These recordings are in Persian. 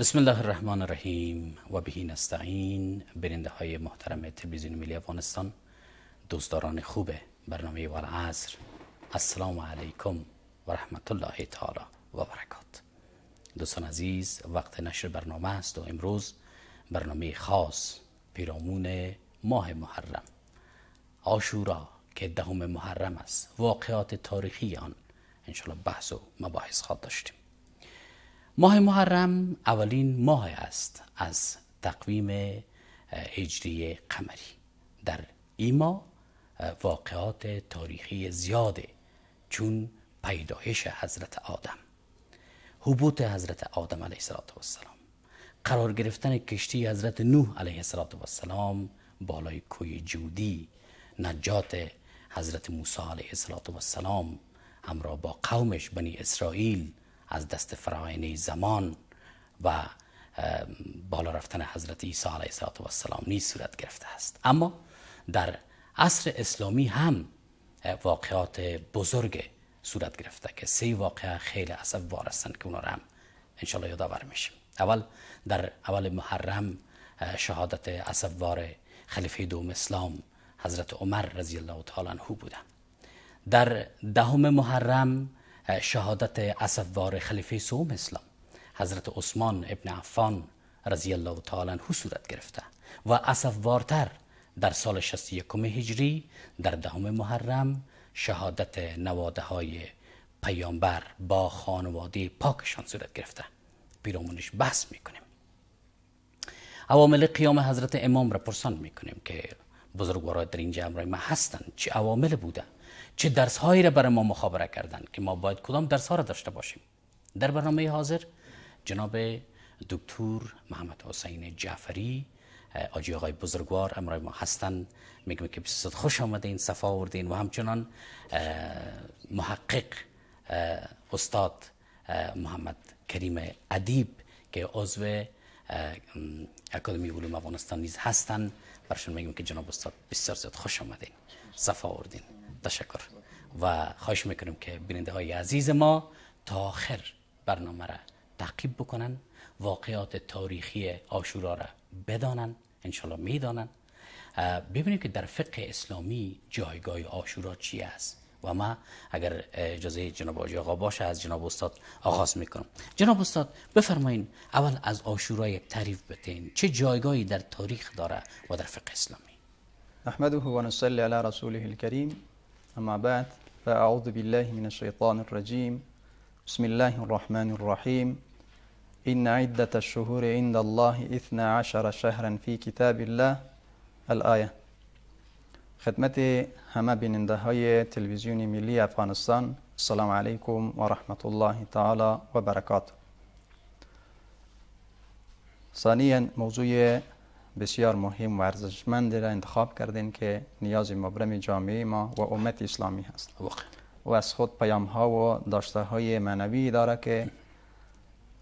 بسم الله الرحمن الرحیم و بهی نستعین برنده های محترم تلویزیون ملی افغانستان دوستداران خوب برنامه عصر السلام علیکم و رحمت الله تعالی و برکات دوستان عزیز وقت نشر برنامه است و امروز برنامه خاص پیرامون ماه محرم آشورا که دهم محرم است واقعات تاریخی آن انشالله بحث و مباحث خواهد داشتیم ماه محرم اولین ماه است از تقویم هجری قمری در این ماه واقعات تاریخی زیاده چون پیدایش حضرت آدم حبوط حضرت آدم علیه السلام قرار گرفتن کشتی حضرت نوح علیه السلام بالای کوی جودی نجات حضرت موسی علیه السلام همراه با قومش بنی اسرائیل از دست فراینی زمان و بالا رفتن حضرت عیسی علیه السلام نیز صورت گرفته است اما در عصر اسلامی هم واقعات بزرگ صورت گرفته که سه واقعه خیلی عصب وارستن که اونا را هم انشالله یادآور میشیم اول در اول محرم شهادت وار خلیفه دوم اسلام حضرت عمر رضی الله تعالی عنه بودن در دهم محرم شهادت اسفوار خلیفه سوم اسلام حضرت عثمان ابن عفان رضی الله تعالی عنه صورت گرفته و اسفوارتر در سال 61 هجری در دهم محرم شهادت نواده های پیامبر با خانواده پاکشان صورت گرفته پیرامونش بحث میکنیم عوامل قیام حضرت امام را پرسان میکنیم که بزرگوارا در این جمعه ما هستند چه عوامل بوده چه درس هایی را برای ما مخابره کردند که ما باید کدام درس ها را داشته باشیم در برنامه حاضر جناب دکتر محمد حسین جعفری آجی آقای بزرگوار امرای ما هستند میگم که بسیار خوش آمدین صفا آوردین و همچنان محقق استاد محمد کریم ادیب که عضو اکادمی علوم افغانستان نیز هستند برشون میگم که جناب استاد بسیار زیاد خوش آمدین صفا آوردین تشکر و خواهش میکنم که بیننده های عزیز ما تا آخر برنامه را تعقیب بکنن واقعات تاریخی آشورا را بدانن انشالله میدانن ببینیم که در فقه اسلامی جایگاه آشورا چی است و ما اگر اجازه جناب آجی آقا باشه از جناب استاد آغاز میکنم جناب استاد بفرمایین اول از آشورا یک تعریف بتین چه جایگاهی در تاریخ داره و در فقه اسلامی نحمده و نصلی علی رسوله الکریم أما بعد فأعوذ بالله من الشيطان الرجيم بسم الله الرحمن الرحيم إن عدة الشهور عند الله إثنا عشر شهرا في كتاب الله الآية خدمة هما بن اندهاية تلفزيون ملي افغانستان السلام عليكم ورحمة الله تعالى وبركاته ثانيا موضوع بسیار مهم و ارزشمند را انتخاب کردین که نیاز مبرم جامعه ما و امت اسلامی هست و از خود پیام ها و داشته های معنوی داره که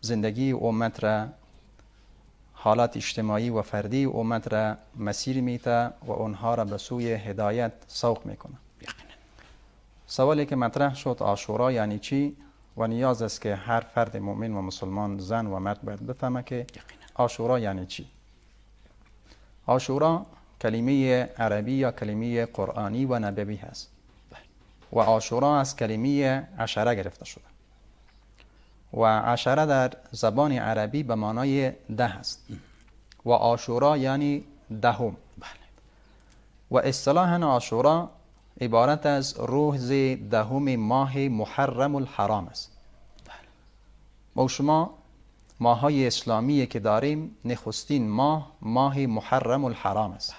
زندگی امت را حالات اجتماعی و فردی امت را مسیر میته و اونها را به سوی هدایت سوق میکنه سوالی که مطرح شد آشورا یعنی چی و نیاز است که هر فرد مؤمن و مسلمان زن و مرد باید بفهمه که آشورا یعنی چی آشورا کلمه عربی یا کلمه قرآنی و نبوی هست و آشورا از کلمه عشره گرفته شده و عشره در زبان عربی به معنای ده است و آشورا یعنی دهم و اصطلاحا آشورا عبارت از روز دهم ماه محرم الحرام است ما شما های اسلامی که داریم نخستین ماه ماه محرم الحرام است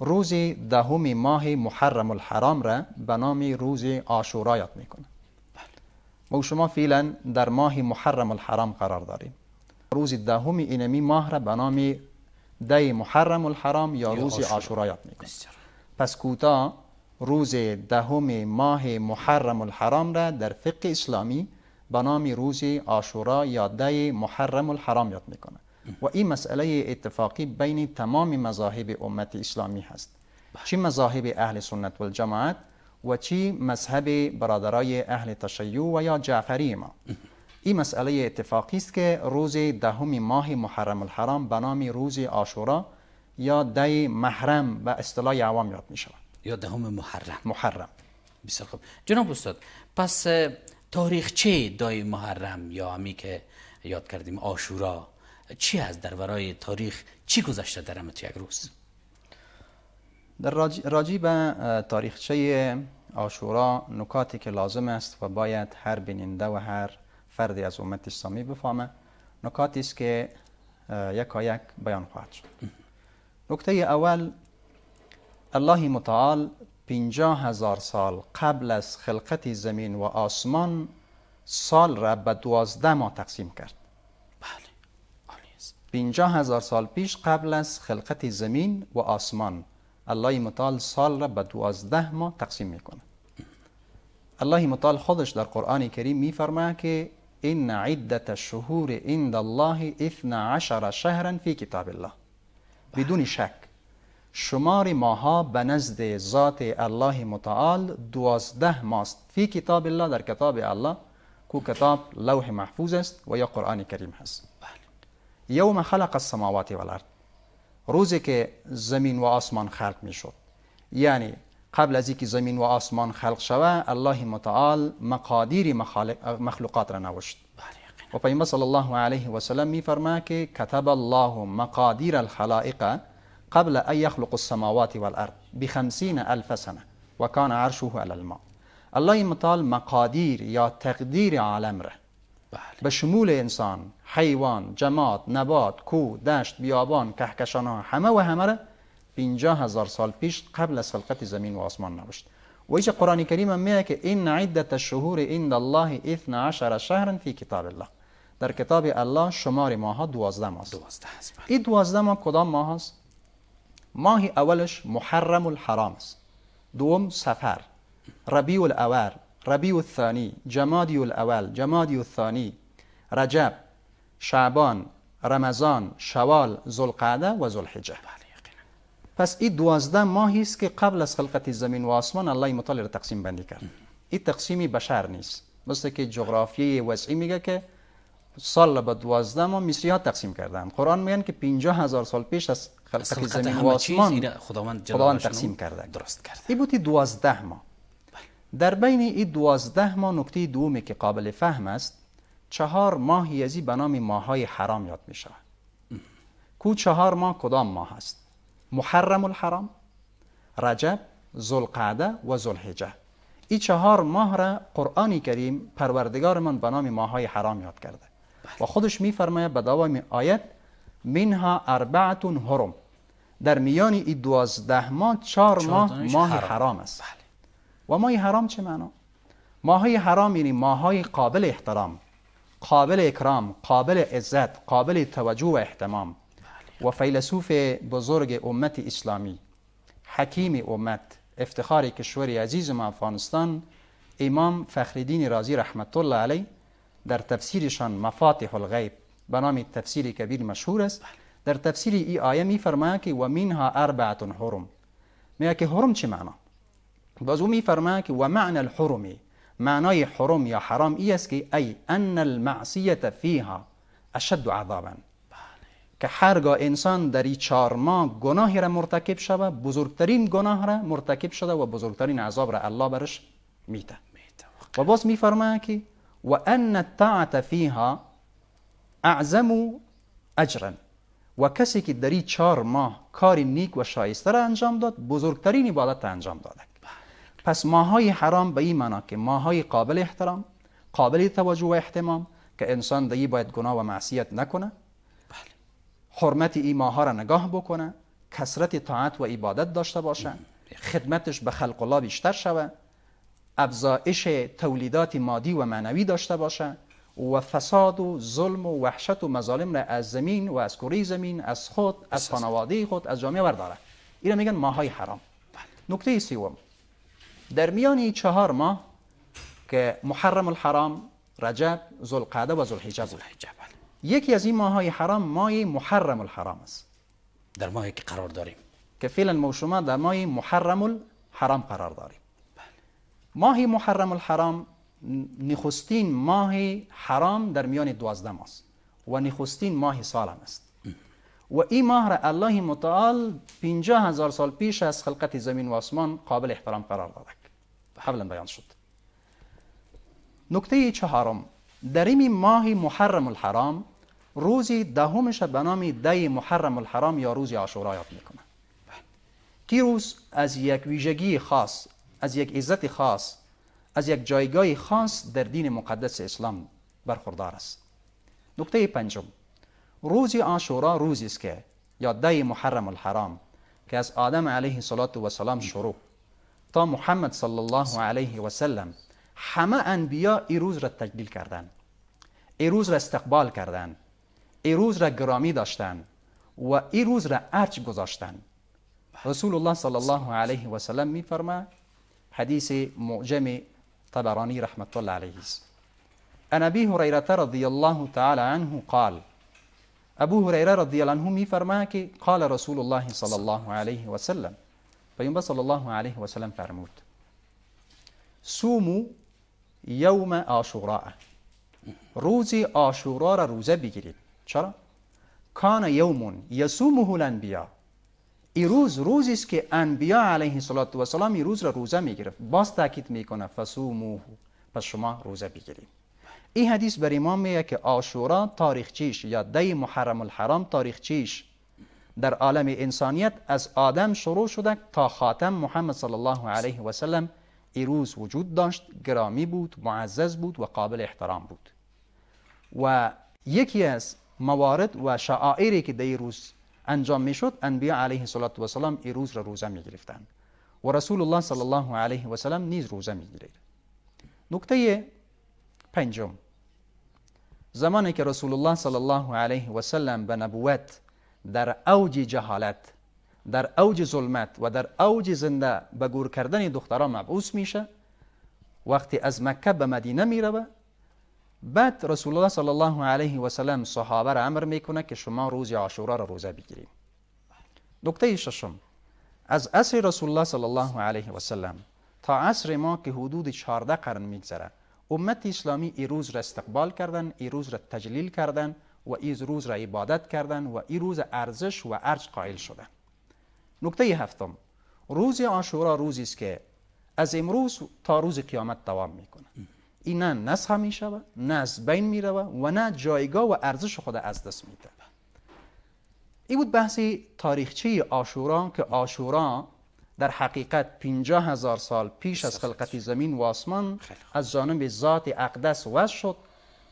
روز دهم ماه محرم الحرام را به نام روز آشورا یاد میکنه ما و شما فعلا در ماه محرم الحرام قرار داریم روز دهم اینمی ماه را به نام ده محرم الحرام یا روز آشورا یاد میکنیم پس کوتا روز دهم ماه محرم الحرام را در فقه اسلامی به نام روز آشورا یا ده محرم الحرام یاد میکنه و این مسئله اتفاقی بین تمام مذاهب امت اسلامی هست بله. چی مذاهب اهل سنت و الجماعت و چی مذهب برادرای اهل تشیع و یا جعفری ما این مسئله اتفاقی است که روز دهم ماه محرم الحرام به نام روز آشورا یا ده محرم به اصطلاح عوام یاد می شود یا دهم محرم محرم بسیار خوب جناب استاد پس تاریخچه دای محرم یا همی که یاد کردیم آشورا چی از در ورای تاریخ چی گذشته در امت یک روز در راجی به تاریخچه آشورا نکاتی که لازم است و باید هر بیننده و هر فردی از امت اسلامی بفهمه نکاتی است که یکا یک بیان خواهد شد نکته اول الله متعال پینجا هزار سال قبل از خلقت زمین و آسمان سال را به دوازده ماه تقسیم کرد بله پینجا هزار سال پیش قبل از خلقت زمین و آسمان الله مطال سال را به دوازده ماه تقسیم میکنه الله مطال خودش در قرآن کریم میفرماه که این عدت الشهور عند الله عشر شهرا فی کتاب الله بدون شک شمار ماها به نزد ذات الله متعال دوازده ماست فی کتاب الله در کتاب الله کو کتاب لوح محفوظ است و یا قرآن کریم هست بله. یوم خلق السماوات والارض روزی که زمین و آسمان خلق می یعنی قبل از اینکه زمین و آسمان خلق شوه الله متعال مقادیر مخلوقات را نوشت بله، و پیامبر صلی الله علیه و سلم می که کتب الله مقادیر الخلائق قبل أن يخلق السماوات والأرض بخمسين ألف سنة وكان عرشه على الماء الله يمطال مقادير يا تقدير عالم ره بشمول انسان، حيوان جماد، نبات، كو دشت، بيابان کهکشان حما همه و همه را هزار سال پیش قبل از خلقت زمین و آسمان نوشت و ایچه قرآن کریم میگه که این عدت الشهور إن الله اثنا عشر شهرا فی کتاب الله در کتاب الله شمار ماه دوازده ماست دوازده این دوازده ماه کدام ماه هست؟ ماه اولش محرم الحرام است دوم سفر ربیع الاول ربیع الثانی جمادی الاول جمادی الثانی رجب شعبان رمضان شوال ذوالقعده و ذوالحجه بله، پس این دوازده ماهی است که قبل از خلقت زمین و آسمان الله مطالعه تقسیم بندی کرد این تقسیمی بشر نیست مثل که جغرافیه وضعی میگه که سال به دوازده ما مصری ها تقسیم کردن قرآن میگن که 50 هزار سال پیش از خلقت زمین و آسمان خداوند, تقسیم کرده درست کرده این بودی دوازده ما بله. در بین این دوازده ما نکته دومی که قابل فهم است چهار ماه یزی به نام های حرام یاد می شود کو چهار ماه کدام ماه است محرم الحرام رجب ذوالقعده و ذوالحجه این چهار ماه را قرآن کریم پروردگارمان به نام های حرام یاد کرده و خودش میفرماید به دوام آیت منها اربعتون حرم در میان این دوازده ماه چهار ماه ماه حرام است بله. و ماه حرام چه معنا ماه حرام یعنی های قابل احترام قابل اکرام قابل عزت قابل توجه و احتمام بله. و فیلسوف بزرگ امت اسلامی حکیم امت افتخار کشور عزیز ما افغانستان امام فخردین رازی رحمت الله علیه در تفسیرشان مفاتح الغیب به نام تفسیر کبیر مشهور است در تفسیر ای آیه فرماید که و منها اربعه حرم میگه که حرم چه معنا باز او که و معنی الحرم معنای حرم یا حرام ای است که ای ان المعصیه فیها اشد عذابا که هرگاه انسان در این چهار ماه گناهی را مرتکب شوه بزرگترین گناه را مرتکب شده و بزرگترین عذاب را الله برش میده و باز میفرماید که وأن الطاعة فيها أعزم أجرا و کسی که ما كار چهار ماه کار نیک و شایسته را انجام داد بزرگترین عبادت انجام پس ماهای حرام به این معنا که ماهای قابل احترام قابل توجه و احتمام که انسان دیگه باید گناه و معصیت نکنه حرمت این ماها را نگاه بکنه کسرت طاعت و عبادت داشته باشه خدمتش به خلق الله بیشتر شود افزایش تولیدات مادی و معنوی داشته باشه و فساد و ظلم و وحشت و مظالم را از زمین و از کره زمین از خود از خانواده خود از جامعه برداره اینا میگن ماهای حرام نکته سوم در میان چهار ماه که محرم الحرام رجب ذوالقعده و ذوالحجه بود بله. یکی از این ماهای حرام ماه محرم الحرام است در ماهی که قرار داریم که فعلا ما شما در ماه محرم الحرام قرار داریم ماه محرم الحرام نخستین ماه حرام در میان دوازده ماه و نخستین ماه سال است و این ماه را الله متعال پینجا هزار سال پیش از خلقت زمین و آسمان قابل احترام قرار داده بیان شد نکته چهارم در این ماه محرم الحرام روز دهمش به نام ده محرم الحرام یا روز عاشورا یاد میکنن بله. کی روز از یک ویژگی خاص از یک عزت خاص از یک جایگاه خاص در دین مقدس اسلام برخوردار است نکته پنجم روز آشورا روزی است که یا ده محرم الحرام که از آدم علیه صلات و سلام شروع تا محمد صلی الله علیه و سلم همه انبیا ای روز را تجلیل کردند ای روز را استقبال کردند ای روز را گرامی داشتن و ای روز را ارج گذاشتن بله. رسول الله صلی الله علیه و سلم فرمه حديث معجم طبراني رحمة الله عليه أنا أبي هريرة رضي الله تعالى عنه قال أبو هريرة رضي الله عنه مي فرماك قال رسول الله صلى الله عليه وسلم سلم صلى الله عليه وسلم فرموت فرمود سومو آشوراء روزي آشوراء آشورا را روزه يوم چرا؟ کان یومون روز روزی است که انبیا علیه صلات و سلام روز را روزه گرفت باز تاکید میکنه فصوموه پس شما روزه بگیرید این حدیث بر امام میگه که آشورا تاریخچیش یا دی محرم الحرام تاریخچیش در عالم انسانیت از آدم شروع شده تا خاتم محمد صلی الله علیه و سلم روز وجود داشت گرامی بود معزز بود و قابل احترام بود و یکی از موارد و شعائری که دی روز انجام میشد انبیا علیه و سلام این روز را روزه می گرفتند و رسول الله صلی الله علیه و سلام نیز روزه می گیرید نکته پنجم زمانی که رسول الله صلی الله علیه و سلم به نبوت در اوج جهالت در اوج ظلمت و در اوج زنده به گور کردن دختران مبعوث میشه وقتی از مکه به مدینه میرود بعد رسول الله صلی الله علیه و سلم صحابه را امر میکنه که شما روز عاشورا را روزه بگیرید نکته ششم از عصر رسول الله صلی الله علیه و سلم تا عصر ما که حدود 14 قرن میگذره امت اسلامی روز را استقبال کردن روز را تجلیل کردن و ای روز را عبادت کردن و روز ارزش و ارج قائل شدن نکته هفتم روز عاشورا روزی است که از امروز تا روز قیامت دوام میکنه اینا نسخ میشوند نه از بین روه و نه جایگاه و ارزش خود از دست میدهند این بود بحثی تاریخچه آشورا که آشورا در حقیقت 50 هزار سال پیش از خلقت زمین و آسمان از جانب ذات اقدس وز شد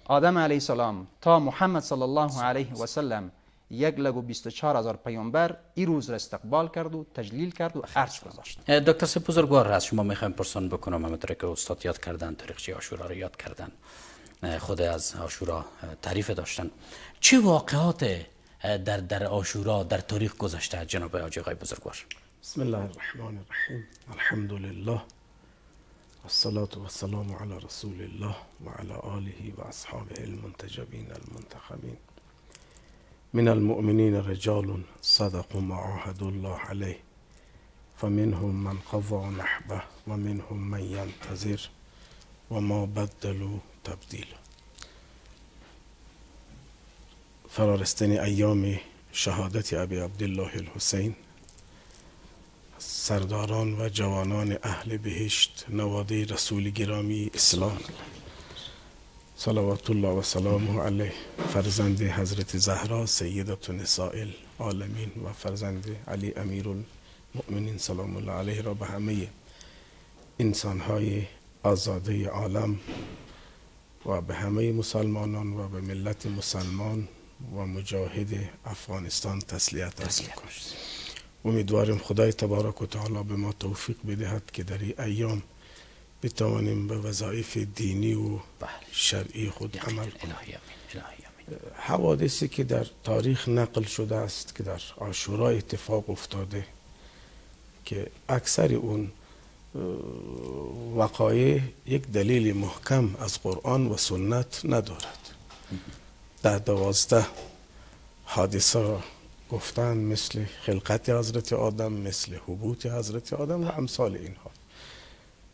آدم علیه السلام تا محمد صلی الله علیه و سلم یک لگ و چار هزار پیامبر این روز را استقبال کرد و تجلیل کرد و عرض گذاشت دکتر سپوزرگوار از شما میخوایم پرسان بکنم همه که استاد یاد کردن تاریخچه آشورا را یاد کردن خود از آشورا تعریف داشتن چه واقعات در در آشورا در تاریخ گذشته جناب حاجی آقای بزرگوار بسم الله الرحمن الرحیم الحمد لله والصلاة والسلام على رسول الله وعلى آله اصحاب المنتجبین المنتخبین من المؤمنين رجال صدقوا ما عاهدوا الله عليه فمنهم من قضى نحبه ومنهم من ينتظر وما بدلوا تبديلا فرارستني أيام شهادة أبي عبد الله الحسين سرداران و جوانان اهل بهشت نوادی رسول گرامی اسلام صلوات الله و سلام علیه فرزند حضرت زهرا سیدت نسائل عالمین و فرزند علی امیر المؤمنین سلام الله علیه را به همه های آزاده عالم و به همه مسلمانان و به ملت مسلمان و مجاهد افغانستان تسلیت ارز امیدواریم خدای تبارک و تعالی به ما توفیق بدهد که در این ایام بتوانیم به وظایف دینی و بله. شرعی خود عمل کنیم حوادثی که در تاریخ نقل شده است که در آشورا اتفاق افتاده که اکثر اون وقایع یک دلیل محکم از قرآن و سنت ندارد در دوازده حادثه گفتن مثل خلقت حضرت آدم مثل حبوط حضرت آدم و امثال اینها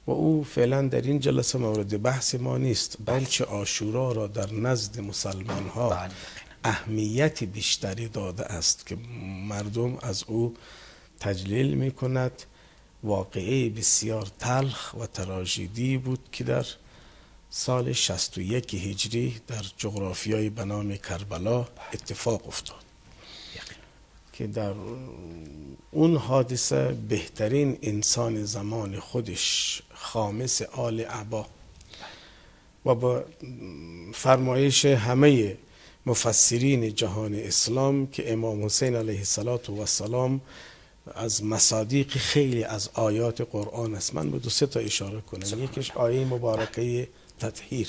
و او فعلا در این جلسه مورد بحث ما نیست بلکه آشورا را در نزد مسلمان ها بله. اهمیت بیشتری داده است که مردم از او تجلیل می کند واقعه بسیار تلخ و تراژدی بود که در سال 61 هجری در جغرافیای به نام کربلا اتفاق افتاد که در اون حادثه بهترین انسان زمان خودش خامس آل عبا و با فرمایش همه مفسرین جهان اسلام که امام حسین علیه السلام از مصادیق خیلی از آیات قرآن است من به دو سه تا اشاره کنم یکیش آیه مبارکه تطهیر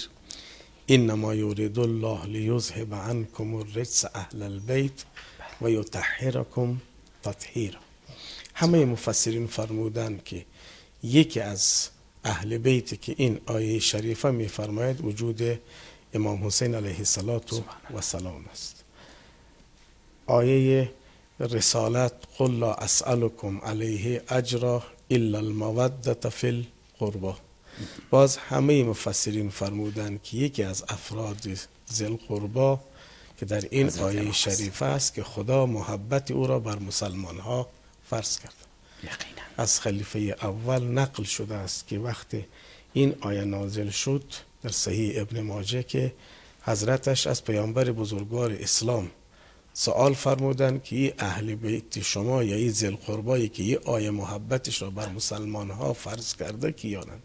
انما یورد الله لیذهب عنکم الرجس اهل البیت و یطهرکم تطهیر همه مفسرین فرمودن که یکی از اهل بیت که این آیه شریفه میفرماید وجود امام حسین علیه السلام است آیه رسالت قل لا اسألكم علیه اجرا الا المودت فی القربا باز همه مفسرین فرمودن که یکی از افراد زل قربا که در این آیه شریف است که خدا محبت او را بر مسلمان ها فرض کرد یقینا از خلیفه اول نقل شده است که وقتی این آیه نازل شد در صحیح ابن ماجه که حضرتش از پیامبر بزرگوار اسلام سوال فرمودن که این اهل بیت شما یا این زل قربایی که این آیه محبتش را بر مسلمان ها فرض کرده کیانند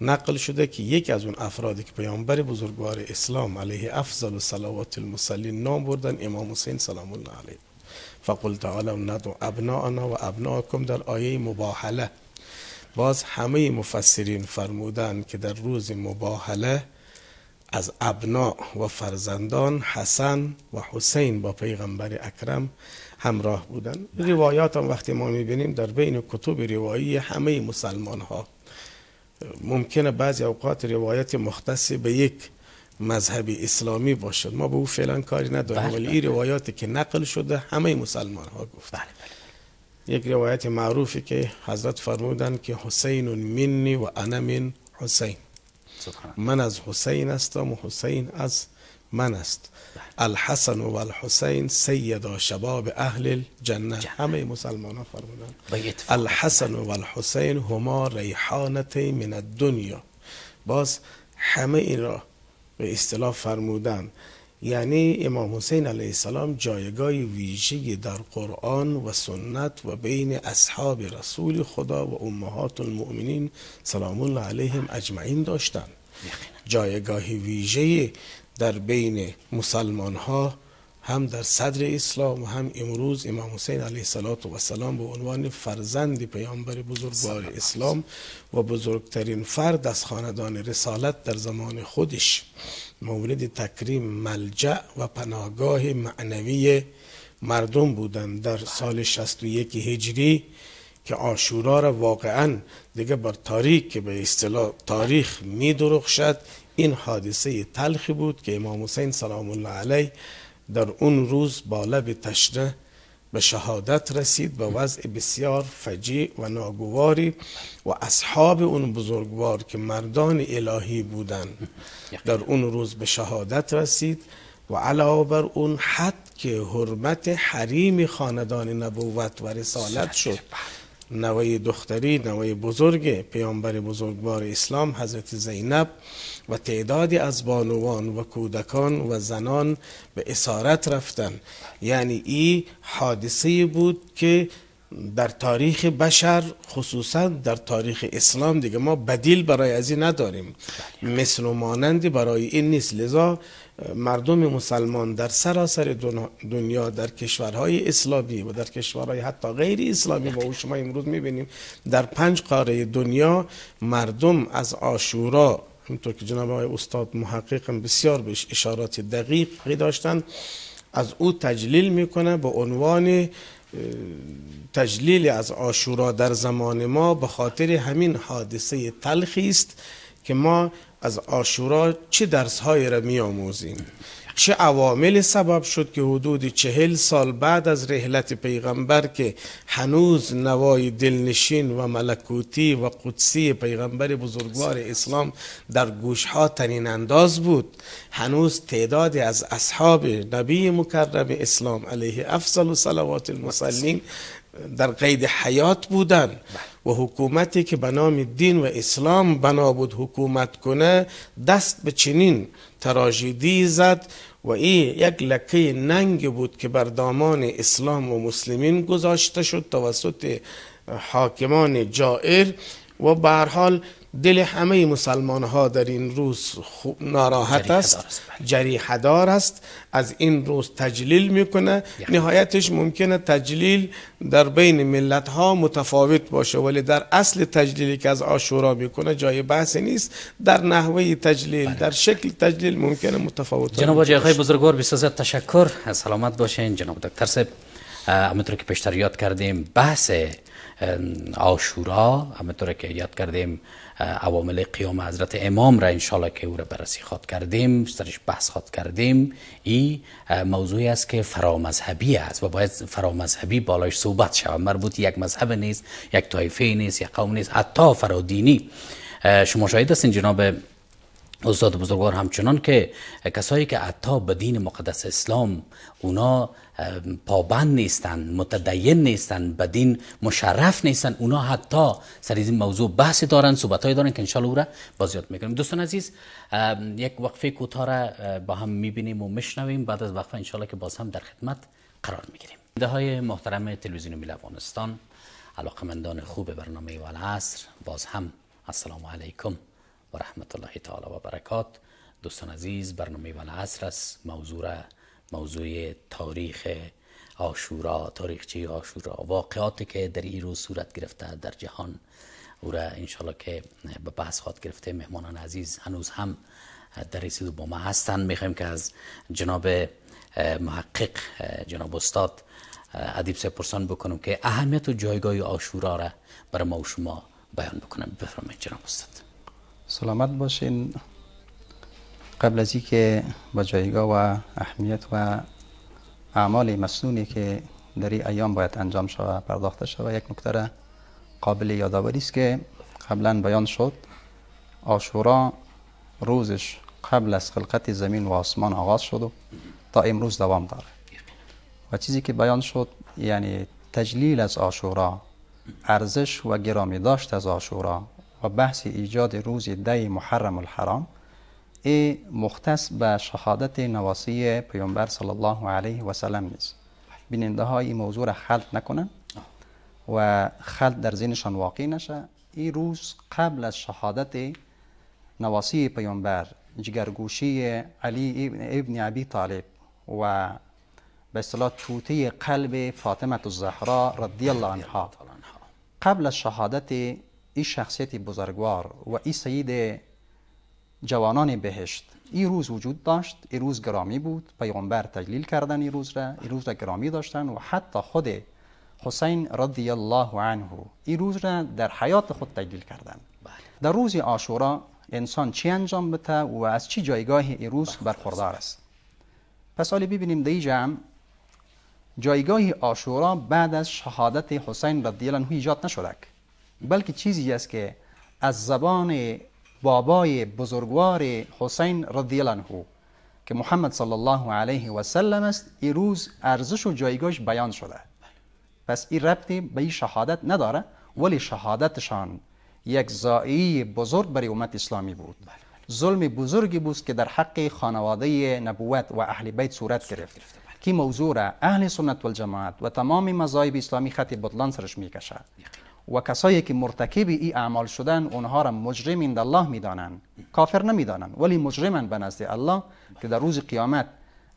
نقل شده که یکی از اون افرادی که پیامبر بزرگوار اسلام علیه افضل و صلوات المسلین نام بردن امام حسین سلام الله علیه فقل تعالی ندعو ابناءنا و ابناءکم در آیه مباحله باز همه مفسرین فرمودن که در روز مباحله از ابنا و فرزندان حسن و حسین با پیغمبر اکرم همراه بودن بله. روایات هم وقتی ما میبینیم در بین کتب روایی همه مسلمان ها ممکنه بعضی اوقات روایت مختص به یک مذهب اسلامی باشد ما به او فعلا کاری نداریم بله، ولی بله. این روایاتی که نقل شده همه مسلمان ها گفت بله بله. یک روایت معروفی که حضرت فرمودن که حسین منی و انا من حسین من از حسین هستم و حسین از من است الحسن و الحسین سید شباب اهل الجنه همه مسلمان ها فرمودن الحسن و الحسین هما ریحانت من الدنیا باز همه این را به اصطلاح فرمودن یعنی امام حسین علیه السلام جایگاه ویژه در قرآن و سنت و بین اصحاب رسول خدا و امهات المؤمنین سلام الله علیهم اجمعین داشتند جایگاه ویژه در بین مسلمان ها هم در صدر اسلام و هم امروز امام حسین علیه السلام به عنوان فرزند پیامبر بزرگوار اسلام و بزرگترین فرد از خاندان رسالت در زمان خودش مورد تکریم ملجع و پناهگاه معنوی مردم بودند در بله. سال 61 هجری که آشورا را واقعا دیگه بر تاریخ که به اصطلاح بله. تاریخ می این حادثه تلخی بود که امام حسین سلام الله علیه در اون روز با لب تشنه به شهادت رسید به وضع بسیار فجیع و ناگواری و اصحاب اون بزرگوار که مردان الهی بودند در اون روز به شهادت رسید و علاوه بر اون حد که حرمت حریم خاندان نبوت و رسالت شد نوه دختری نوه بزرگ پیامبر بزرگوار اسلام حضرت زینب و تعدادی از بانوان و کودکان و زنان به اسارت رفتن یعنی این حادثه بود که در تاریخ بشر خصوصا در تاریخ اسلام دیگه ما بدیل برای ازی نداریم مثل و برای این نیست لذا مردم مسلمان در سراسر دنیا در کشورهای اسلامی و در کشورهای حتی غیر اسلامی و شما امروز میبینیم در پنج قاره دنیا مردم از آشورا همینطور که جناب آقای استاد محقق بسیار بهش اشارات دقیقی داشتن از او تجلیل میکنه به عنوان تجلیل از آشورا در زمان ما به خاطر همین حادثه تلخی است که ما از آشورا چه درسهایی را می آموزیم چه عوامل سبب شد که حدود چهل سال بعد از رحلت پیغمبر که هنوز نوای دلنشین و ملکوتی و قدسی پیغمبر بزرگوار اسلام در گوشها تنین انداز بود هنوز تعدادی از اصحاب نبی مکرم اسلام علیه افضل و صلوات المسلمین در قید حیات بودن و حکومتی که به نام دین و اسلام بنا بود حکومت کنه دست به چنین تراژدی زد و این یک لکه ننگ بود که بر دامان اسلام و مسلمین گذاشته شد توسط حاکمان جائر و به حال دل همه مسلمان ها در این روز خوب ناراحت است بله. جریحدار است از این روز تجلیل میکنه یعنی. نهایتش ممکنه تجلیل در بین ملت ها متفاوت باشه ولی در اصل تجلیلی که از آشورا میکنه جای بحث نیست در نحوه تجلیل بله. در شکل تجلیل ممکنه متفاوت باشه جناب آقای بزرگوار بسیار تشکر سلامت باشین جناب دکتر صاحب همونطور که پیشتر یاد کردیم بحث آشورا همونطور که یاد کردیم عوامل قیام حضرت امام را انشالله که او را بررسی خواد کردیم سرش بحث خواد کردیم این موضوعی است که فرامذهبی است و باید فرامذهبی بالایش صحبت شود مربوط یک مذهب نیست یک طایفه نیست یک قوم نیست حتی فرادینی شما شاید هستین جناب استاد بزرگوار همچنان که کسایی که عطا به دین مقدس اسلام اونا پابند نیستن متدین نیستن به دین مشرف نیستن اونا حتی سر این موضوع بحث دارن صحبت های دارن که انشالله او را بازیاد میکنیم دوستان عزیز یک وقفه کوتاه را با هم میبینیم و میشنویم بعد از وقفه انشالله که باز هم در خدمت قرار میگیریم ده های محترم تلویزیون ملی افغانستان علاقمندان خوب برنامه و العصر باز هم السلام علیکم و رحمت الله تعالی و برکات دوستان عزیز برنامه و العصر است موضوع موضوع تاریخ آشورا تاریخچه آشورا واقعاتی که در ایرو صورت گرفته در جهان او را انشالله که به بحث خواهد گرفته مهمانان عزیز هنوز هم در رسید با ما هستند میخوایم که از جناب محقق جناب استاد ادیب سپرسان بکنم که اهمیت و جایگاه آشورا را برای ما و شما بیان بکنم بفرمایید جناب استاد سلامت باشین قبل از اینکه با جایگاه و اهمیت و اعمال مسنونی که در این ایام باید انجام شود پرداخته شود یک نکته قابل یادآوری است که قبلا بیان شد آشورا روزش قبل از خلقت زمین و آسمان آغاز شد و تا امروز دوام دارد و چیزی که بیان شد یعنی تجلیل از آشورا ارزش و گرامی داشت از آشورا و بحث ایجاد روز ده محرم الحرام مختص به شهادت نواسی پیامبر صلی الله علیه و سلم نیست بیننده های این موضوع را خلط نکنن و خلط در ذهنشان واقع نشه این روز قبل از شهادت نواسی پیامبر جگرگوشی علی ابن ابی طالب و به اصطلاح توته قلب فاطمه الزهرا رضی الله عنها قبل از شهادت این شخصیت بزرگوار و این سید جوانان بهشت این روز وجود داشت این روز گرامی بود پیغمبر تجلیل کردن این روز را این روز را گرامی داشتن و حتی خود حسین رضی الله عنه این روز را در حیات خود تجلیل کردن بله. در روز آشورا انسان چی انجام بده و از چی جایگاه این روز بله. برخوردار است پس حالا ببینیم در جمع جایگاه آشورا بعد از شهادت حسین رضی الله عنه ایجاد نشده بلکه چیزی است که از زبان بابای بزرگوار حسین رضی الله عنه که محمد صلی الله علیه و سلم است این روز ارزش و جایگاهش بیان شده پس این ربطی به این شهادت نداره ولی شهادتشان یک زایی بزرگ برای امت اسلامی بود بله، بله. ظلم بزرگی بود که در حق خانواده نبوت و اهل بیت صورت گرفت که بله. موضوع اهل سنت والجماعت و تمام مذاهب اسلامی خط بطلان سرش میکشد و کسایی که مرتکب این اعمال شدن اونها را مجرم این الله میدانند کافر نمیدانند ولی مجرمن به نزد الله که در روز قیامت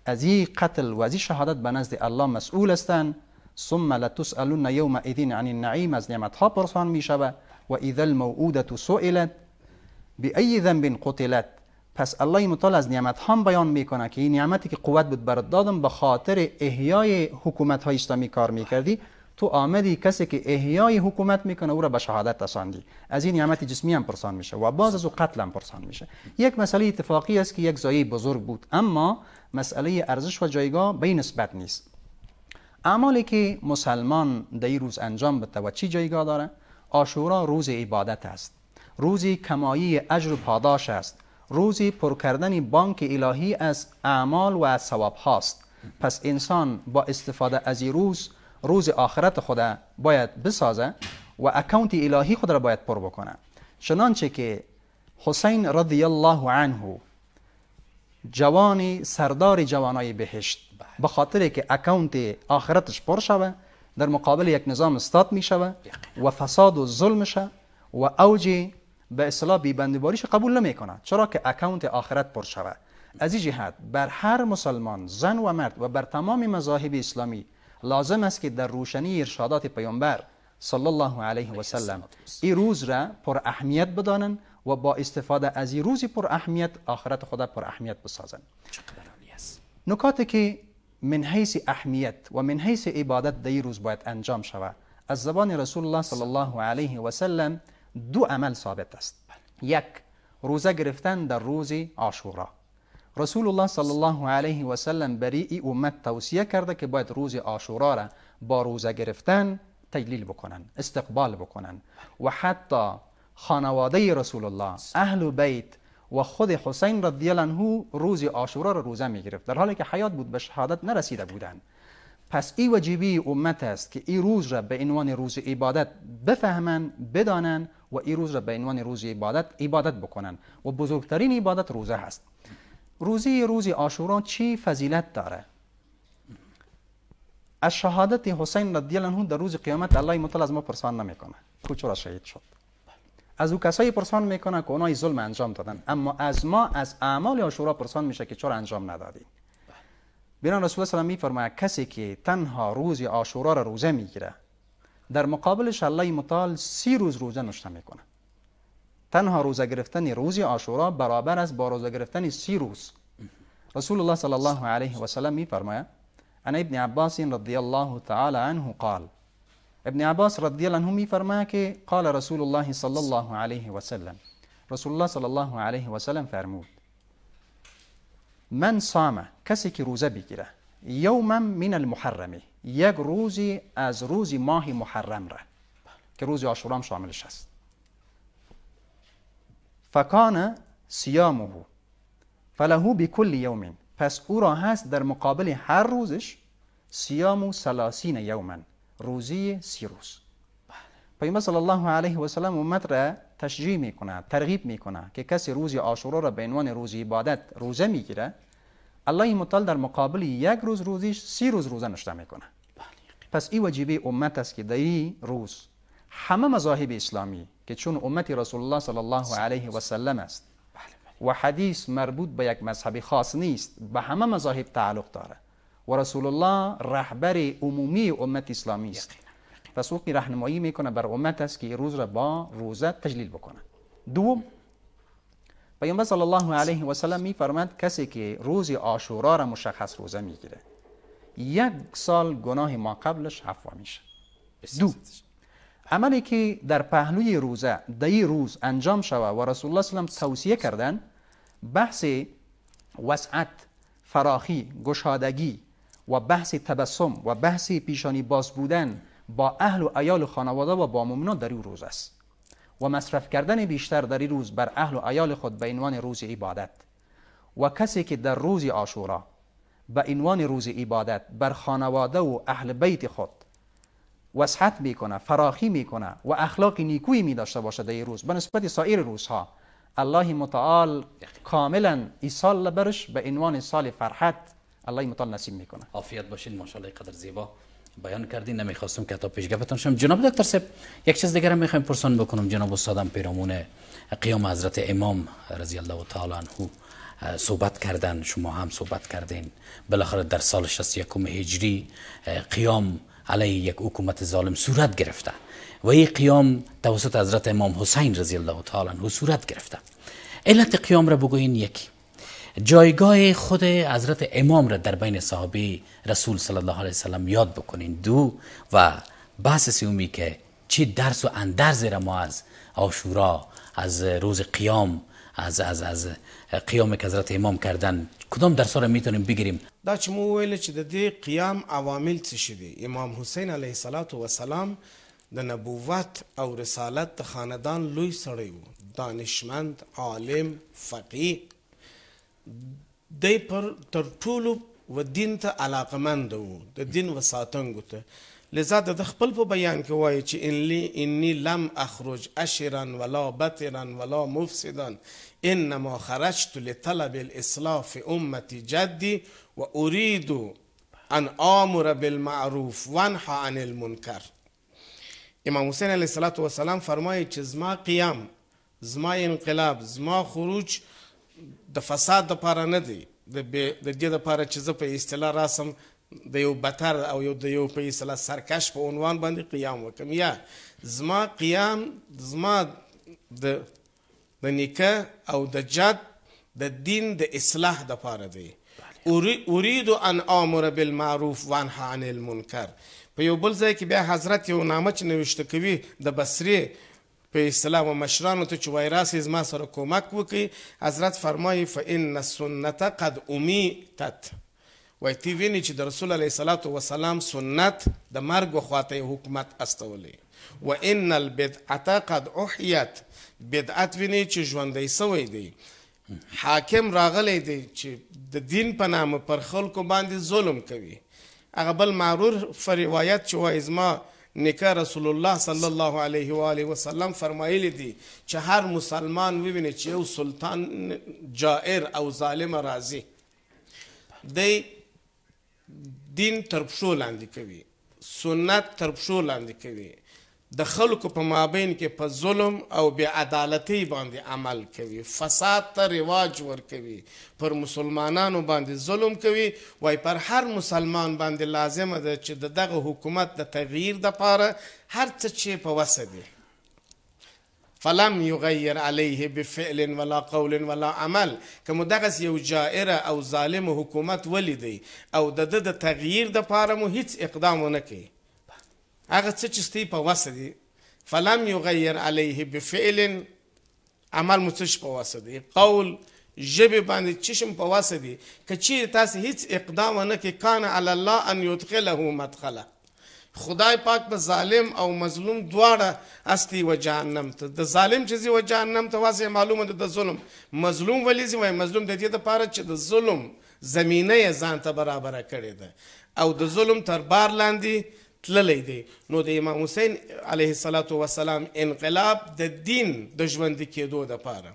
از این قتل و از شهادت به نزد الله مسئول هستند ثم یوم یومئذ عن النعیم از نعمت ها پرسان می شود و اذا الموعوده سئلت بأي ذنب قتلت پس الله متعال از نعمت ها بیان میکنه که این نعمتی که قوت بود برات دادم به خاطر احیای حکومت های اسلامی کار میکردی تو آمدی کسی که احیای حکومت میکنه او را به شهادت رساندی از این نعمت جسمی هم پرسان میشه و باز از او قتل هم پرسان میشه یک مسئله اتفاقی است که یک زایی بزرگ بود اما مسئله ارزش و جایگاه به نسبت نیست اعمالی که مسلمان در روز انجام بده و چی جایگاه داره آشورا روز عبادت است روزی کمایی اجر و پاداش است روزی پر کردن بانک الهی از اعمال و ثواب هاست پس انسان با استفاده از این روز روز آخرت خود باید بسازه و اکاونت الهی خود را باید پر بکنه چنانچه که حسین رضی الله عنه جوانی سردار جوانای بهشت به خاطر که اکاونت آخرتش پر شوه در مقابل یک نظام استاد می شوه و فساد و ظلم شه و اوج به اصطلاح بندباریش قبول کنه چرا که اکاونت آخرت پر شوه از این جهت بر هر مسلمان زن و مرد و بر تمام مذاهب اسلامی لازم است که در روشنی ارشادات پیامبر صلی الله علیه و سلم این روز را پر اهمیت بدانند و با استفاده از این روز پر اهمیت آخرت خدا پر اهمیت بسازند نکاتی که من حیث اهمیت و من حیث عبادت در روز باید انجام شود از زبان رسول الله صلی الله علیه و سلم دو عمل ثابت است بله. یک روزه گرفتن در روز عاشورا رسول الله صلی الله علیه و سلم برای ای امت توصیه کرده که باید روز آشورا را با روزه گرفتن تجلیل بکنن استقبال بکنن و حتی خانواده رسول الله اهل بیت و خود حسین رضی الله عنه روز آشورا را روزه می گرفت در حالی که حیات بود به شهادت نرسیده بودند پس این وجیبه امت است که این روز را به عنوان روز عبادت بفهمند، بدانن و این روز را به عنوان روز عبادت عبادت بکنن و بزرگترین عبادت روزه است. روزی روزی آشورا چی فضیلت داره از شهادت حسین رضی الله عنه در روز قیامت الله متعال از ما پرسان نمیکنه کوچو را شهید شد از او کسایی پرسان میکنه که اونای ظلم انجام دادن اما از ما از اعمال عاشورا پرسان میشه که چرا انجام ندادیم بنا رسول الله میفرماید کسی که تنها روز آشورا را روزه میگیره در مقابلش الله متعال سی روز روزه نشته میکنه تنها روزه گرفتن روز آشورا برابر است با روزه گرفتن سی روز رسول الله صلی الله علیه و سلم میفرماید انا ابن عباس رضی الله تعالی عنه قال ابن عباس رضی الله عنه که قال رسول الله صلی الله علیه و سلم رسول الله صلی الله علیه و سلم فرمود من صام کسی که روزه بگیره یوما من المحرمه یک روزی از روز ماه محرم را که روز آشورام شاملش است فكان سيامه فله بكل يوم پس او را هست در مقابل هر روزش سیام سلاسین یومن روزی سی روز پیامبر صلی الله علیه و سلم امت را تشجیع می کند ترغیب می کند که کسی روز عاشورا را به عنوان روز عبادت روزه میگیره الله مطال در مقابل یک روز روزیش سی روز روزه نشته میکنه پس این وجیبه امت است که در روز همه مذاهب اسلامی که چون امت رسول الله صلی الله علیه و سلم است بله، و بله. حدیث مربوط به یک مذهب خاص نیست به همه مذاهب تعلق داره و رسول الله رهبر عمومی امت اسلامی است پس او راهنمایی میکنه بر امت است که روز را با روزه تجلیل بکنه دوم پیامبر صلی الله علیه و سلم میفرماند کسی که روز عاشورا را مشخص روزه میگیره یک سال گناه ما قبلش عفو میشه دو عملی که در پهلوی روزه دی روز انجام شوه و رسول الله صلی علیه و توصیه کردن بحث وسعت فراخی گشادگی و بحث تبسم و بحث پیشانی باز بودن با اهل و ایال و خانواده و با مؤمنان در این روز است و مصرف کردن بیشتر در این روز بر اهل و ایال خود به عنوان روز عبادت و کسی که در روز عاشورا به عنوان روز عبادت بر خانواده و اهل بیت خود وسعت میکنه فراخی میکنه و اخلاق نیکوی می داشته باشه در روز به نسبت سایر روزها الله متعال کاملا ای سال برش به عنوان سال فرحت الله متعال نصیب میکنه آفیت باشین ماشاءالله قدر زیبا بیان کردین نمیخواستم که تا گفتن شم جناب دکتر سب یک چیز دیگر میخوایم پرسان بکنم جناب استادم پیرامون قیام حضرت امام رضی الله تعالی عنه صحبت کردن شما هم صحبت کردین بالاخره در سال 61 هجری قیام علیه یک حکومت ظالم صورت گرفته و این قیام توسط حضرت امام حسین رضی الله تعالی عنه صورت گرفته علت قیام را بگوین یکی جایگاه خود حضرت امام را در بین صحابه رسول صلی الله علیه وسلم یاد بکنین دو و بحث سیومی که چی درس و اندرز را ما از آشورا از روز قیام از از از قیام که حضرت امام کردن کدام در سره میتونیم بگیریم دا چې مو ویل چې د دې قیام عوامل څه شدي امام حسین علیه الصلاۃ والسلام د نبوت او رسالت د خاندان لوی سړی و دانشمند عالم فقیه دی پر تر ټولو و دین ته علاقمند و د دین وساتنګو ته لذا د خپل په بیان کې وایي چې انلی انی لم اخرج اشرا ولا بطرا ولا مفسدا انما خرجت لطلب الاصلاح في امتي جدي واريد ان امر بالمعروف وانحى عن المنکر امام حسین علیه الصلاه والسلام فرمایي چې زما قیام زما انقلاب زما خروج د فساد لپاره نه دی د دې لپاره چې زه په اصطلاح راسم د یو بتر او یو د یو په اصطلاح سرکش په عنوان باندې قیام وکم یا زما قیام زما د د نیکه او د جد د دین د اصلاح د پاره دی اريد ان امر بالمعروف وانهى عن المنکر په یو بل ځای کې بیا حضرت یو نامه چې نوشته کوي د بصره په اسلام و مشرانو ته چې وایراس زما سره کومک وکړي حضرت فرمایي فان السنه قد امیتت وای تی ویني چې د رسول الله صلوات و سلام سنت د مرګ وخواته حکومت استولې و ان البدعه قد احیت بدعت ویني چې ژوندې سوې دي حاکم راغلی دی چې د دین په نامه پر خلکو باندې ظلم کوي هغه بل معرور روایت چې وای زما نکه رسول الله صلی الله علیه و آله وسلم فرمایلی دی چې هر مسلمان ویني چې یو سلطان جائر او ظالم راځي دی دین تر پښو لاندې کوي سنت تر پښو لاندې کوي د خلکو په مابین کې په ظلم او بې عدالتۍ باندې عمل کوي فساد ته رواج ورکوي پر مسلمانانو باندې ظلم کوي وای پر هر مسلمان باندې لازمه ده چې د دغه حکومت د تغییر دپاره هر څه چې په وسه دي فلم یغیر علیه بفعل ولا قول ولا عمل که مو دغس یو جائره او ظالم حکومت ولیدی او د د تغییر د پاره مو هیڅ اقدام ونه کوي هغه څه چې ستی په وسه دی فلم یغیر علیه بفعل عمل مو څه په وسه دی قول جبه باندې چشم په واسه دي کچې تاسو هیڅ اقدام نه کې کان علی الله ان يدخله مدخله خدای پاک به ظالم او مظلوم دواړه استي و جهنم ته د ظالم چې زی و جهنم ته واسه معلومه ده د ظلم مظلوم ولې زی وای مظلوم د دې لپاره چې د ظلم زمینه یې ځان ته برابره کړې ده او د ظلم تر بار لاندې تللی دی نو د امام حسین علیه الصلاۃ والسلام انقلاب د دین د ژوند کېدو د پاره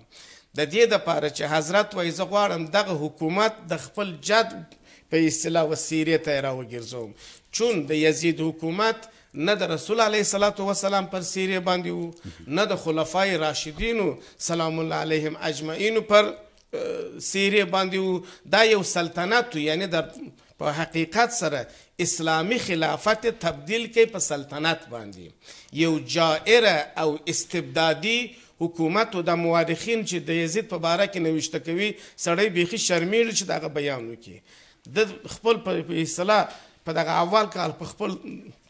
د دې د پاره چې حضرت وایي زه غواړم دغه حکومت د خپل جد په اصطلاح وسیریه ته راوګرځوم چون د یزید حکومت نه د رسول علیه صلوات و سلام پر سیریه باندې وو نه د خلفای راشدینو سلام الله علیهم اجمعین پر سیریه باندې وو دا یو سلطنت یعنی در په حقیقت سره اسلامی خلافت تبدیل کې په سلطنت باندې یو جائر او استبدادي حکومت او د مورخین چې د یزید په باره کې نوشته کوي سړی بیخي شرمیل چې دغه بیان وکړي د خپل په اصطلاح په دغه اول کال په خپل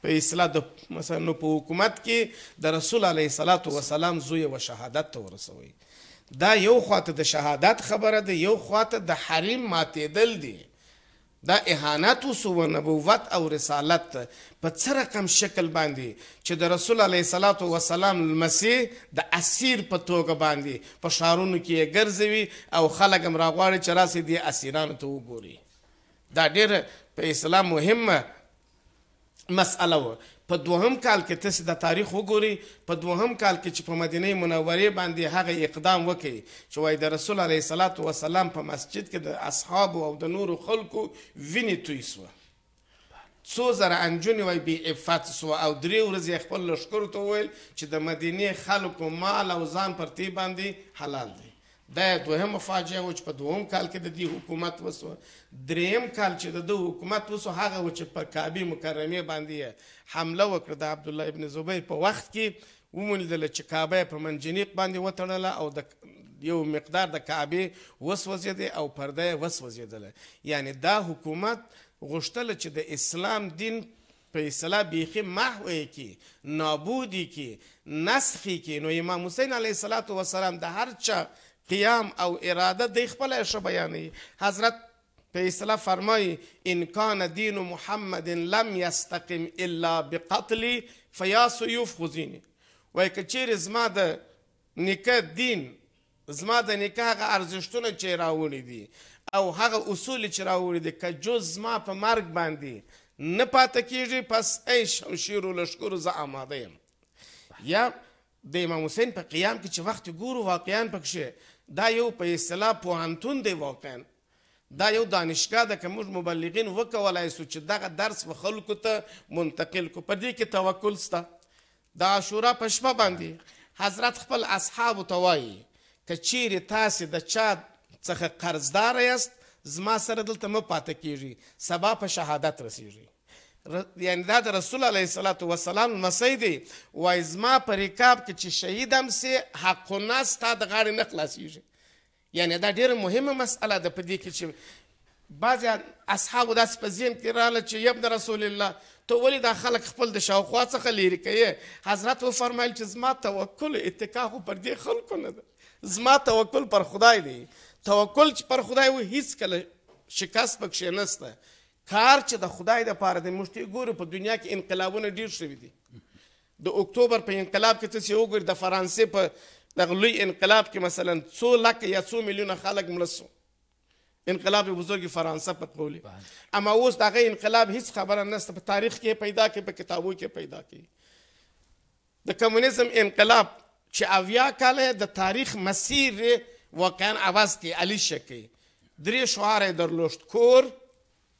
په اصطلاح د مثلا نو په حکومت کې د رسول علیه صلوات و سلام زوی و شهادت ته ورسوي دا یو خواته د شهادت خبره ده یو خواته د حریم ماتېدل دي دا اهانت وسو نبوت او رسالت په څه رقم شکل باندې چې د رسول علیه صلوات و سلام المسیح د اسیر په توګه باندې په شارونو کې ګرځوي او خلک هم راغواړي چې راسي دي اسیرانو ته وګوري دا ډیره په اسلام مهمه مسأله وه په دوهم کال کې تاسو د تاریخ وګوري په دوهم کال کې چې په مدینه منورې باندې هغه اقدام وکړي چې وای د رسول علیه صلوات و سلام په مسجد کې د اصحاب او د نورو خلکو وینې توی سوه څو زره انجونې وای بې عفت سوه او درې ورځې خپل لښکرو ته وویل چې د مدینې خلکو مال او ځان پر تی باندې حلال دی د دوهمه فاجعه و چې په دوهم کال کې د دې حکومت وسو دریم کال چې د حکومت وسو هغه و چې په کعبه مکرمه باندې حمله وکړه د عبد الله ابن زبیر په وخت کې وموندل چې کعبه په منجنیق باندې وتړله او د یو مقدار د کعبه وسوځېدې او پرده وسوځېدله یعنی دا حکومت غوښتل چې د اسلام دین په اصطلاح بیخي محو کې نابودی کې نسخی کې نو امام حسین علیه السلام د هر چا قیام او اراده د خپل ښه بیانې حضرت په اصطلاح فرمایي ان کان دین محمد لم یستقم الا بقتل فیا سیوف خزینی وای کچیر زما د نکاح دین زما د نکاح هغه ارزښتونه چې راوړي دي او هغه اصول چې راوړي دي که جز ما په مرګ باندې نه پاتې کیږي پس ای شمشیر و لشکرو زه آماده یم یا د امام حسین په قیام کې چې وخت ګورو واقعیان پکښه دا یو په اصطلاح پوهنتون دی واقعا دا یو دانشګاه د کوم مبلغین وکولای سو چې دغه درس په خلکو ته منتقل کو په دې کې توکل سته دا شورا پښپا باندې حضرت خپل اصحاب توای کچیر تاسو د چا څخه قرضدار یاست زما سره دلته مو پاتې کیږي سبا په شهادت رسیږي یعنی دا د رسول علیه الصلاۃ والسلام لمسی دی وایي زما په رکاب کې چې شهید هم سې حقونه ستا د غاړې نه خلاصیږي یعنی دا ډیره مهمه مسئله ده په دې کې چې بعضې اصحابو داسې په ذهن کې راغله چې یبن رسول الله ته ولې دا خلک خپل د شاوخوا څخه لرې کوې حضرت وفرمیل چې زما توکل اتکا خو پر دې خلکو نه ده زما توکل پر خدای دی توکل چې پر خدای و هیڅکله شکست پکښې نسته کار چې د خدای د پاره د مشتي ګورو په دنیا کې انقلابونه ډیر شوي دي د اکتوبر په انقلاب کې څه وګور د فرانسې په د لوی انقلاب کې مثلا څو لک یا څو میلیونه خلک مړه سو انقلاب بزرګ فرانسه په قولي اما اوس دغه انقلاب هیڅ خبره نشته په تاریخ کې پیدا کې په کتابو کې پیدا کې د کمونیزم انقلاب چې اویا کاله د تاریخ مسیر واقعا عوض کې علی شکی درې شعار درلوشت کور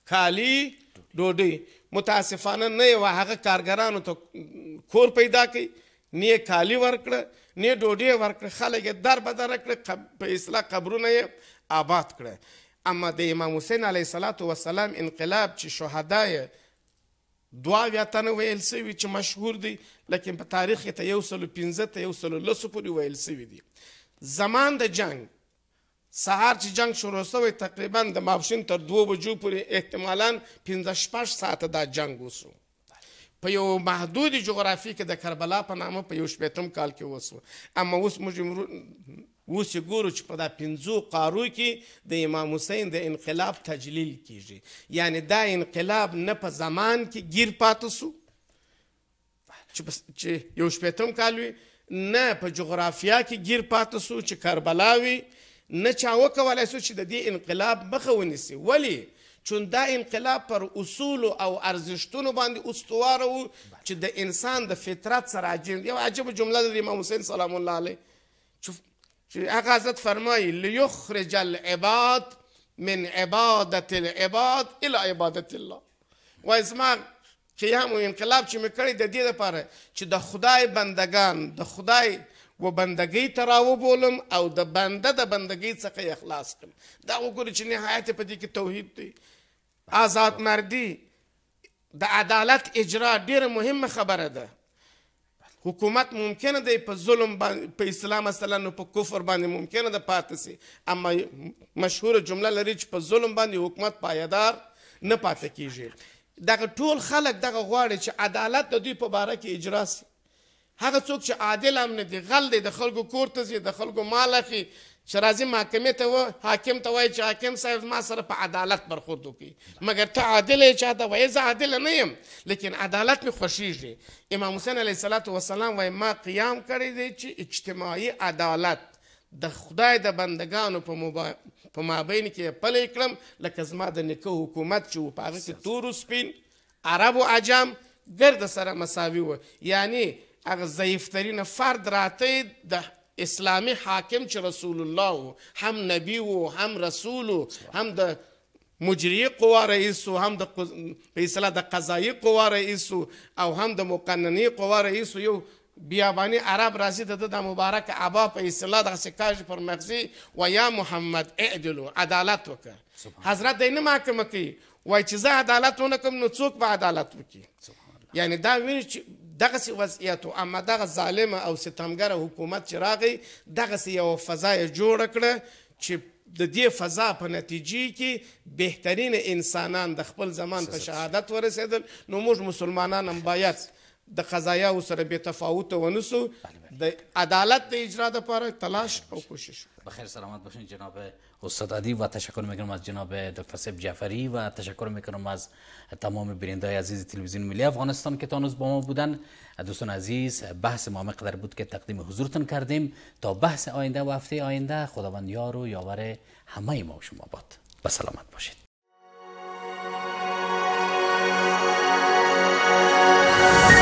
کالی ډوډۍ متاسفانه نه یو هغه کارګرانو ته کور پیدا کړي نه کالی ورکړه نه ډوډۍ ورکړه خلک یې در بدر کړه په اصلاح قبرونه یې آباد کړه اما د امام حسین علیه صلاتو وسلام انقلاب چې شهدای دوا ویاتنه ویل سوي چې مشهور دي لکه په تاریخ ته یو سلو 15 ته یو سلو لسو پورې ویل سوي دي زمان د جنگ سهار چې جنگ شروع شوی تقریبا د ماپښین تر دوو بجو پورې احتمالا پنځه شپږ ساعته دا جنگ وسو په یو محدود جغرافي کې د کربلا په نامه په یو شپېتم کال کې وسو اما اوس موږ اوس ګورو چې په دا پنځو قارو کې د امام حسین د انقلاب تجلیل کیږي یعنی دا انقلاب نه په زمان کې گیر پاتې سو چې یو شپېتم کال وي نه په جغرافیا کې گیر پاتې سو چې کربلا وي نه چا وکولای سو چې د دې انقلاب مخه ونیسي ولې چون دا انقلاب پر اصول او ارزښتونو باندې استواره و چې د انسان د فطرت سره عجیب یو عجیب جمله د امام حسین سلام الله علیه چې هغه حضرت فرمایي ليخرج العباد من عبادة العباد الى عبادة الله و اسما قیام او انقلاب چې مې کړی د دې لپاره چې د خدای بندگان د خدای و بندګۍ ته راوبولم او د بنده د بندګۍ څخه یې خلاص کړم دا وګورئ چې نهایت په دې کې توحید دی آزاد مردي د عدالت اجرا ډیره مهمه خبره ده حکومت ممکنه دی په ظلم باندې په اسلام مثلا نو په کفر باندې ممکنه ده پاتې سي اما مشهور جمله لري چې په ظلم باندې حکومت پایدار نه پاتې کیږي دغه ټول خلک دغه غواړي چې عدالت د دوی په باره کې اجرا سي هغه څوک چې عادل هم نه دی غل دی د خلکو کور ته ځي د خلکو مال اخلي چې راځي محکمې ته و حاکم ته وایي چې حاکم صاحب ما سره په عدالت برخورد وکړي مګر ته عادل یې چاته وایي زه عادل نه یم لیکن عدالت مې خوښیږي امام حسین علیه صلات وسلام وایي ما قیام کړی دی چې اجتماعي عدالت د خدای د بندگانو په موبا... په مابین کې پلی کړم لکه زما د نیکه حکومت چې و په هغه کې تورو سپین عرب و عجم ګرد سره مساوي و یعنی هغه ضعیف ترین فرد راته د اسلامی حاکم چې رسول الله هم نبی وو هم رسول هم د مجری قوا رئیس هم د په اصطلاح د قضایي قوا رئیس او هم د مقنني قوا رئیس یو بیابانی عرب راځي د د مبارک عبا په اصطلاح د سکاج پر مغزي و یا محمد اعدلو عدالت وکړه حضرت دینه محکمه کوي وای چې زه عدالت ونکم نو څوک به عدالت وکړي یعنی دا ویني چې دغه سي وضعیت او اما دغه ظالمه او ستمګر حکومت چې راغی دغه سي یو فضا جوړ کړه چې د دې فضا په نتیجې کې بهترین انسانان د خپل زمان په شهادت ورسېدل نو موږ مسلمانان هم باید د قضایا سره به تفاوت ونسو د عدالت د اجرا لپاره تلاش او کوشش بخیر سلامت باشین جناب استاد ادی و تشکر میکنم از جناب دکتر سیب جعفری و تشکر میکنم از تمام بینندهای عزیز تلویزیون ملی افغانستان که تانوز با ما بودن دوستان عزیز بحث ما مقدر بود که تقدیم حضورتون کردیم تا بحث آینده و هفته آینده خداوند یار و یاور همه ما و شما باد و سلامت باشید